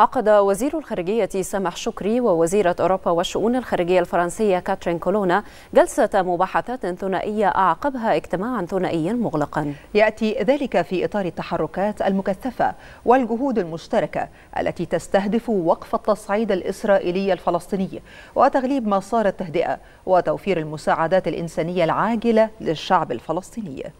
عقد وزير الخارجية سمح شكري ووزيرة أوروبا والشؤون الخارجية الفرنسية كاترين كولونا جلسة مباحثات ثنائية أعقبها اجتماعا ثنائيا مغلقا يأتي ذلك في إطار التحركات المكثفة والجهود المشتركة التي تستهدف وقف التصعيد الإسرائيلي الفلسطيني وتغليب مسار التهدئة وتوفير المساعدات الإنسانية العاجلة للشعب الفلسطيني